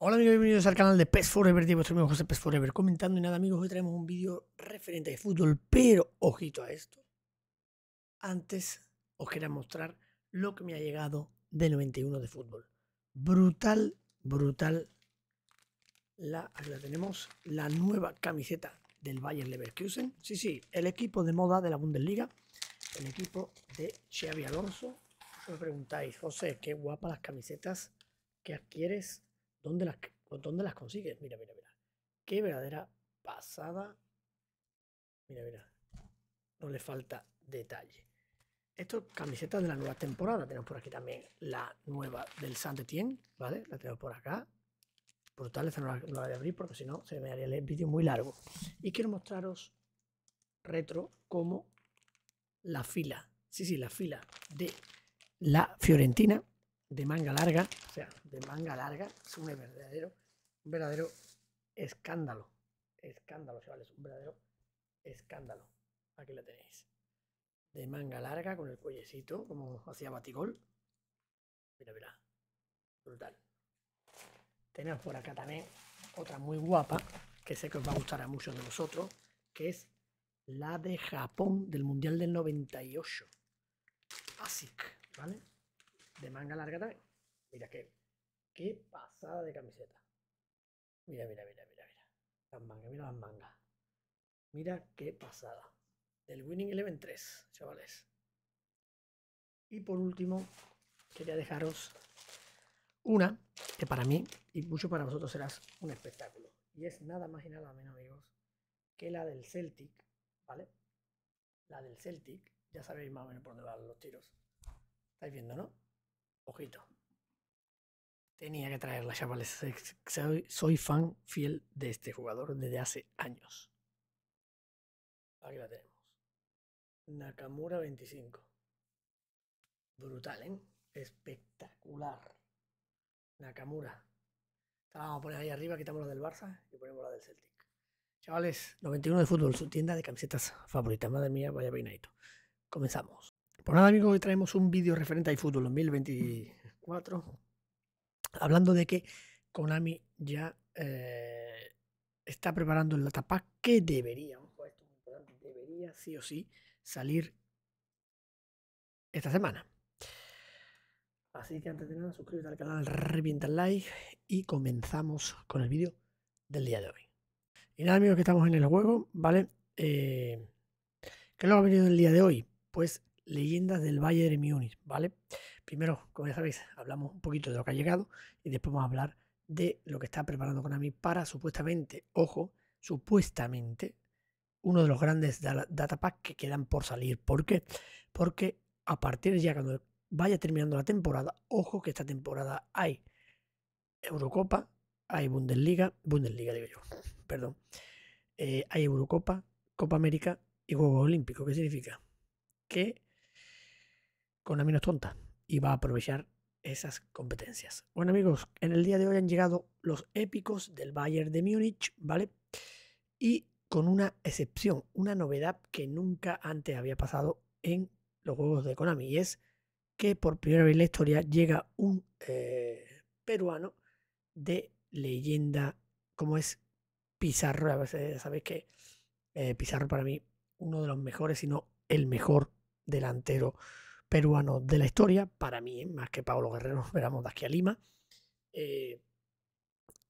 Hola amigos, bienvenidos al canal de PES Forever, de vuestro amigo José PES Forever comentando y nada amigos, hoy traemos un vídeo referente de fútbol, pero ojito a esto. Antes os quería mostrar lo que me ha llegado de 91 de fútbol. Brutal, brutal. La, aquí la tenemos, la nueva camiseta del Bayern Leverkusen. Sí, sí, el equipo de moda de la Bundesliga, el equipo de Xavi Alonso. Me preguntáis, José, qué guapa las camisetas que adquieres ¿Dónde las, ¿Dónde las consigues? Mira, mira, mira. Qué verdadera pasada. Mira, mira. No le falta detalle. Esto, camisetas de la nueva temporada. Tenemos por aquí también la nueva del Saint Etienne, ¿vale? La tenemos por acá. Brutal, esta no la, no la voy a abrir porque si no se me haría el vídeo muy largo. Y quiero mostraros retro como la fila, sí, sí, la fila de la Fiorentina de manga larga, o sea, de manga larga, es un verdadero, un verdadero escándalo. Escándalo, chavales, un verdadero escándalo. Aquí la tenéis. De manga larga, con el cuellecito, como hacía Batigol. Mira, mira. Brutal. Tenemos por acá también otra muy guapa, que sé que os va a gustar a muchos de vosotros, que es la de Japón del Mundial del 98. ASIC, ¿vale? de manga larga también. Mira qué, qué pasada de camiseta. Mira, mira, mira, mira, mira. Las mangas, mira las mangas. Mira qué pasada. Del Winning Eleven 3, chavales. Y por último, quería dejaros una que para mí y mucho para vosotros será un espectáculo. Y es nada más y nada menos, amigos, que la del Celtic, ¿vale? La del Celtic, ya sabéis más o menos por dónde van los tiros. ¿Estáis viendo, no? Ojito. Tenía que traerla, chavales. Soy, fan fiel de este jugador desde hace años. Aquí la tenemos. Nakamura 25. Brutal, ¿eh? Espectacular. Nakamura. Vamos a poner ahí arriba, quitamos la del Barça y ponemos la del Celtic. Chavales, 91 de fútbol, su tienda de camisetas favorita. Madre mía, vaya peinadito. Comenzamos. Por nada, amigos, hoy traemos un vídeo referente a iFootball 2024. Hablando de que Konami ya eh, está preparando la tapa que debería, esto debería sí o sí salir esta semana. Así que antes de nada, suscríbete al canal, revienta el like y comenzamos con el vídeo del día de hoy. Y nada, amigos, que estamos en el juego, ¿vale? Eh, ¿Qué es lo ha venido el día de hoy? Pues leyendas del Valle de Múnich, ¿vale? Primero, como ya sabéis, hablamos un poquito de lo que ha llegado y después vamos a hablar de lo que está preparando Konami para supuestamente, ojo, supuestamente, uno de los grandes data datapacks que quedan por salir. ¿Por qué? Porque a partir de ya cuando vaya terminando la temporada, ojo que esta temporada hay Eurocopa, hay Bundesliga, Bundesliga digo yo, perdón, eh, hay Eurocopa, Copa América y Juegos Olímpicos. ¿Qué significa? Que con es tonta y va a aprovechar esas competencias. Bueno amigos, en el día de hoy han llegado los épicos del Bayern de Múnich, ¿vale? Y con una excepción, una novedad que nunca antes había pasado en los juegos de Konami, y es que por primera vez en la historia llega un eh, peruano de leyenda como es Pizarro. A veces sabéis que eh, Pizarro para mí uno de los mejores, si no el mejor delantero Peruano de la historia, para mí, más que Pablo Guerrero, esperamos de aquí a Lima, eh,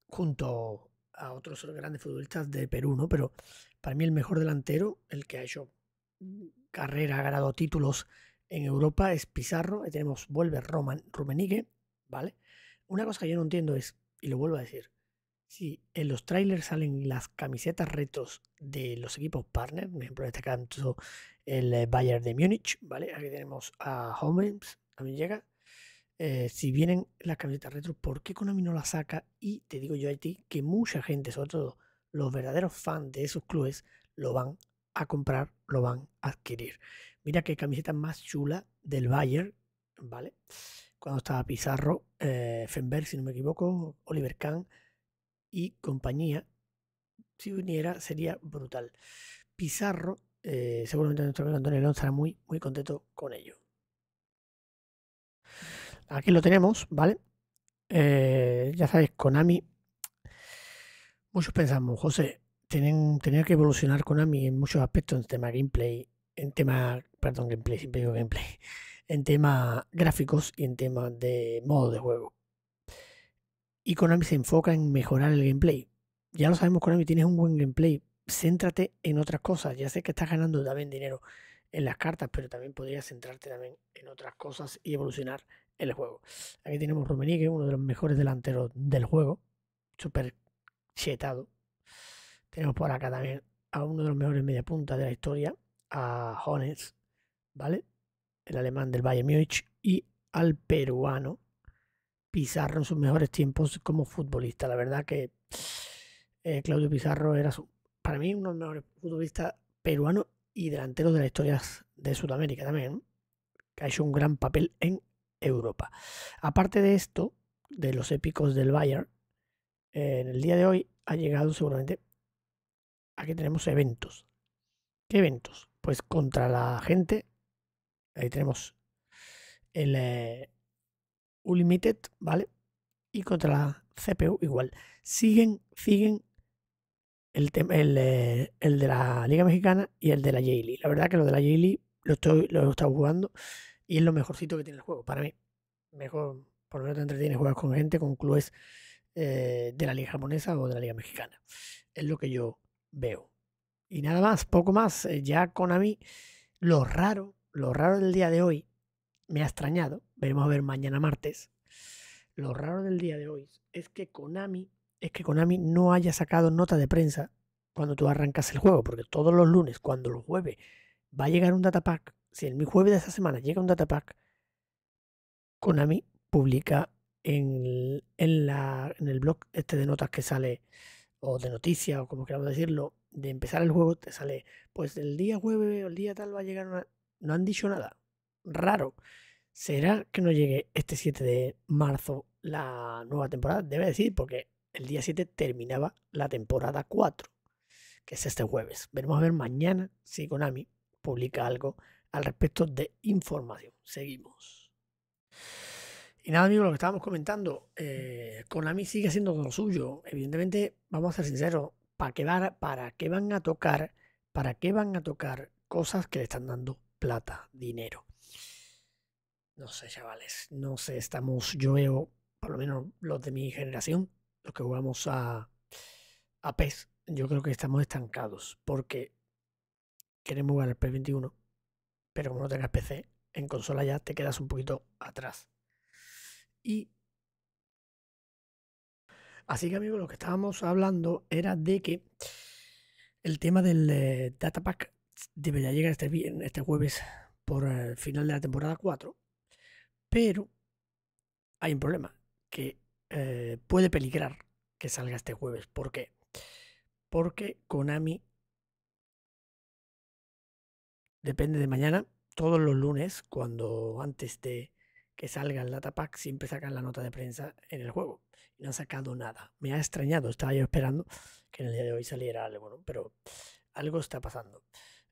junto a otros grandes futbolistas de Perú, ¿no? Pero para mí el mejor delantero, el que ha hecho carrera, ha ganado títulos en Europa, es Pizarro. tenemos, vuelve Roman, Rumenigue, ¿vale? Una cosa que yo no entiendo es, y lo vuelvo a decir, si en los trailers salen las camisetas retos de los equipos partner, por ejemplo, en este caso el eh, Bayern de Múnich, ¿vale? Aquí tenemos a Holmes, también llega. Eh, si vienen las camisetas retos, ¿por qué Konami no las saca? Y te digo yo a ti que mucha gente, sobre todo los verdaderos fans de esos clubes, lo van a comprar, lo van a adquirir. Mira qué camiseta más chula del Bayern, ¿vale? Cuando estaba Pizarro, eh, Fenberg, si no me equivoco, Oliver Kahn, y compañía, si viniera, sería brutal. Pizarro, eh, seguramente nuestro amigo Antonio León estará muy, muy contento con ello. Aquí lo tenemos, ¿vale? Eh, ya sabes, Konami. Muchos pensamos, José, tienen, tener que evolucionar Konami en muchos aspectos, en tema gameplay, en tema, perdón, gameplay, gameplay, en tema gráficos y en tema de modo de juego. Y Konami se enfoca en mejorar el gameplay. Ya lo sabemos, Konami, tienes un buen gameplay. Céntrate en otras cosas. Ya sé que estás ganando también dinero en las cartas, pero también podrías centrarte también en otras cosas y evolucionar el juego. Aquí tenemos Rummenigge, uno de los mejores delanteros del juego. Súper chetado. Tenemos por acá también a uno de los mejores mediapuntas de la historia, a Jones, ¿vale? El alemán del Bayern Mioich, y al peruano Pizarro en sus mejores tiempos como futbolista. La verdad que eh, Claudio Pizarro era para mí uno de los mejores futbolistas peruanos y delanteros de la historia de Sudamérica también, que ha hecho un gran papel en Europa. Aparte de esto, de los épicos del Bayern, eh, en el día de hoy ha llegado seguramente aquí tenemos eventos. ¿Qué eventos? Pues contra la gente. Ahí tenemos el, eh, Unlimited, ¿vale? Y contra la CPU igual. Siguen, siguen el, el, eh, el, de la Liga Mexicana y el de la j La verdad que lo de la j lo, estoy, lo he estado jugando y es lo mejorcito que tiene el juego para mí. Mejor, por lo menos te entretienes, juegas con gente, con clubes eh, de la Liga Japonesa o de la Liga Mexicana. Es lo que yo veo. Y nada más, poco más. Eh, ya con a mí, lo raro, lo raro del día de hoy, me ha extrañado veremos a ver mañana martes. Lo raro del día de hoy es que Konami, es que Konami no haya sacado nota de prensa cuando tú arrancas el juego, porque todos los lunes, cuando los jueves va a llegar un datapack, si el mi jueves de esa semana llega un datapack, Konami publica en, la, en el blog este de notas que sale, o de noticias, o como queramos decirlo, de empezar el juego, te sale, pues el día jueves o el día tal va a llegar una... No han dicho nada. Raro. ¿Será que no llegue este 7 de marzo la nueva temporada? Debe decir, porque el día 7 terminaba la temporada 4, que es este jueves. Veremos a ver mañana si Konami publica algo al respecto de información. Seguimos. Y nada, amigos, lo que estábamos comentando, eh, Konami sigue haciendo lo suyo. Evidentemente, vamos a ser sinceros, ¿para ¿para van a tocar? ¿Para qué van a tocar cosas que le están dando plata, dinero? No sé, chavales, no sé, estamos, yo veo, por lo menos los de mi generación, los que jugamos a, a PES, yo creo que estamos estancados porque queremos jugar al PES 21 pero como no tengas PC, en consola ya te quedas un poquito atrás. Y Así que amigos, lo que estábamos hablando era de que el tema del eh, Datapack debería llegar este, este jueves por el eh, final de la temporada 4. Pero hay un problema, que eh, puede peligrar que salga este jueves. ¿Por qué? Porque Konami depende de mañana. Todos los lunes, cuando antes de que salga el datapack, siempre sacan la nota de prensa en el juego. Y no han sacado nada. Me ha extrañado, estaba yo esperando que en el día de hoy saliera algo, pero algo está pasando.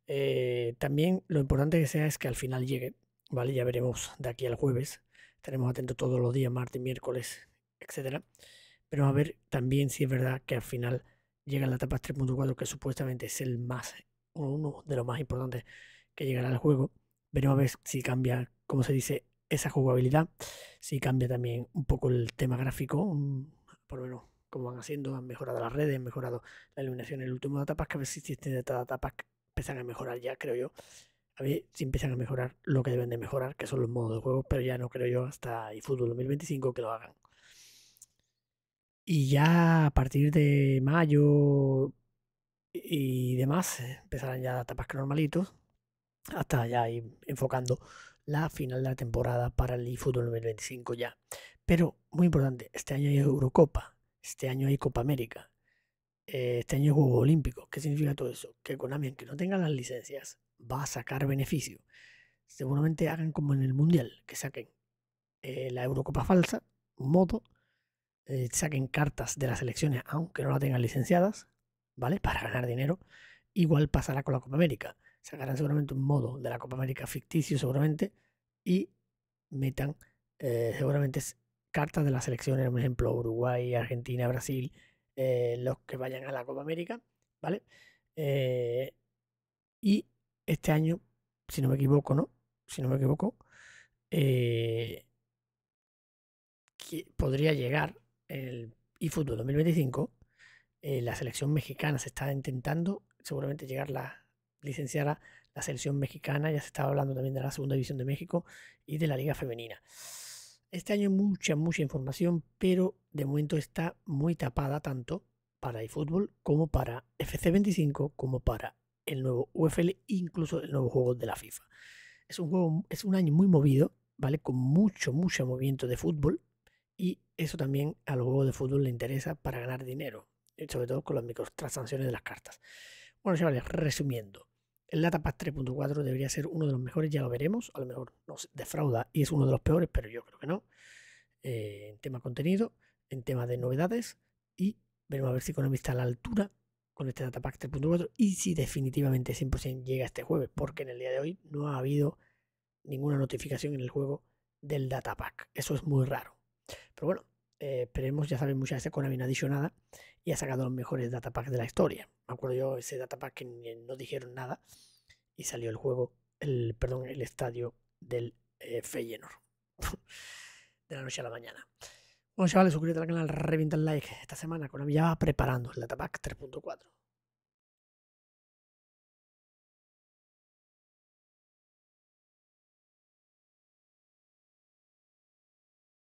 Eh, también lo importante que sea es que al final llegue ¿vale? Ya veremos de aquí al jueves. Estaremos atentos todos los días, martes, miércoles, etcétera. Pero a ver también si es verdad que al final llega la etapa 3.4, que supuestamente es el más, uno de los más importantes que llegará al juego. Veremos a ver si cambia, como se dice, esa jugabilidad, si cambia también un poco el tema gráfico, por lo menos como van haciendo, han mejorado las redes, han mejorado la iluminación en el último de etapas, que a ver si esta que empiezan a mejorar ya, creo yo, a ver si empiezan a mejorar lo que deben de mejorar, que son los modos de juego, pero ya no creo yo hasta eFootball 2025 que lo hagan. Y ya a partir de mayo y demás eh, empezarán ya que normalitos, hasta ya ir enfocando la final de la temporada para el eFootball 2025 ya. Pero muy importante, este año hay Eurocopa, este año hay Copa América, eh, este año hay Juegos Olímpicos. ¿Qué significa todo eso? Que Konami, que no tengan las licencias, va a sacar beneficio. Seguramente hagan como en el Mundial, que saquen eh, la Eurocopa falsa, un modo eh, saquen cartas de las elecciones, aunque no la tengan licenciadas, ¿vale? Para ganar dinero. Igual pasará con la Copa América. Sacarán seguramente un modo de la Copa América ficticio, seguramente, y metan eh, seguramente cartas de las elecciones, por ejemplo, Uruguay, Argentina, Brasil, los que vayan a la Copa América, ¿vale? y este año, si no me equivoco, ¿no? Si no me equivoco, eh, podría llegar el eFootball 2025. Eh, la selección mexicana se está intentando, seguramente llegar la licenciada, la selección mexicana, ya se estaba hablando también de la segunda división de México y de la liga femenina. Este año mucha, mucha información, pero de momento está muy tapada tanto para eFootball como para FC25 como para el nuevo UFL, incluso el nuevo juego de la FIFA. Es un, juego, es un año muy movido, ¿vale? Con mucho, mucho movimiento de fútbol y eso también al juego de fútbol le interesa para ganar dinero, eh, sobre todo con las microtransacciones de las cartas. Bueno, chavales, resumiendo, el Pass 3.4 debería ser uno de los mejores, ya lo veremos, a lo mejor nos defrauda y es uno de los peores, pero yo creo que no. Eh, en tema contenido, en tema de novedades y veremos a ver si con Konami vista a la altura con este Datapack 3.4 y si definitivamente 100% llega este jueves, porque en el día de hoy no ha habido ninguna notificación en el juego del Datapack. Eso es muy raro. Pero bueno, eh, esperemos, ya saben, muchas veces con no ha dicho y ha sacado los mejores Datapacks de la historia. Me acuerdo yo ese Datapack que eh, no dijeron nada y salió el juego, el, perdón, el estadio del eh, de la noche a la mañana. Bueno, chavales, suscríbete al canal, revienta el like esta semana. con ya va preparando el Pack 3.4.